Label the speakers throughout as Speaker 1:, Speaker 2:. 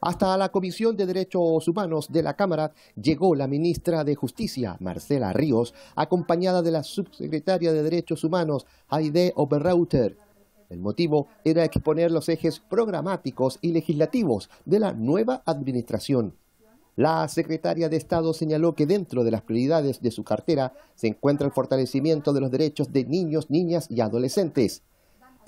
Speaker 1: Hasta la Comisión de Derechos Humanos de la Cámara llegó la ministra de Justicia, Marcela Ríos, acompañada de la subsecretaria de Derechos Humanos, Heide Oberrauter. El motivo era exponer los ejes programáticos y legislativos de la nueva administración. La secretaria de Estado señaló que dentro de las prioridades de su cartera se encuentra el fortalecimiento de los derechos de niños, niñas y adolescentes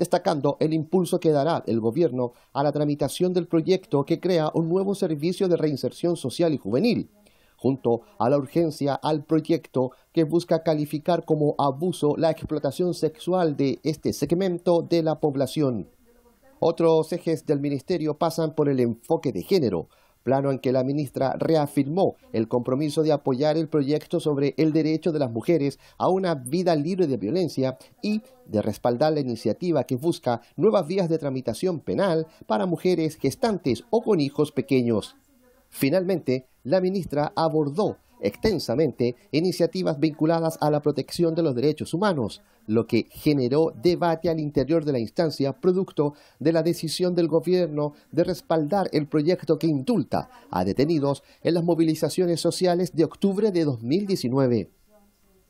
Speaker 1: destacando el impulso que dará el gobierno a la tramitación del proyecto que crea un nuevo servicio de reinserción social y juvenil, junto a la urgencia al proyecto que busca calificar como abuso la explotación sexual de este segmento de la población. Otros ejes del ministerio pasan por el enfoque de género, plano en que la ministra reafirmó el compromiso de apoyar el proyecto sobre el derecho de las mujeres a una vida libre de violencia y de respaldar la iniciativa que busca nuevas vías de tramitación penal para mujeres gestantes o con hijos pequeños. Finalmente, la ministra abordó extensamente iniciativas vinculadas a la protección de los derechos humanos, lo que generó debate al interior de la instancia producto de la decisión del gobierno de respaldar el proyecto que indulta a detenidos en las movilizaciones sociales de octubre de 2019.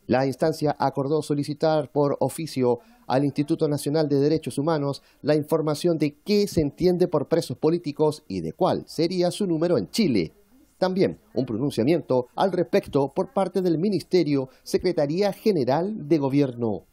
Speaker 1: La instancia acordó solicitar por oficio al Instituto Nacional de Derechos Humanos la información de qué se entiende por presos políticos y de cuál sería su número en Chile. También un pronunciamiento al respecto por parte del Ministerio Secretaría General de Gobierno.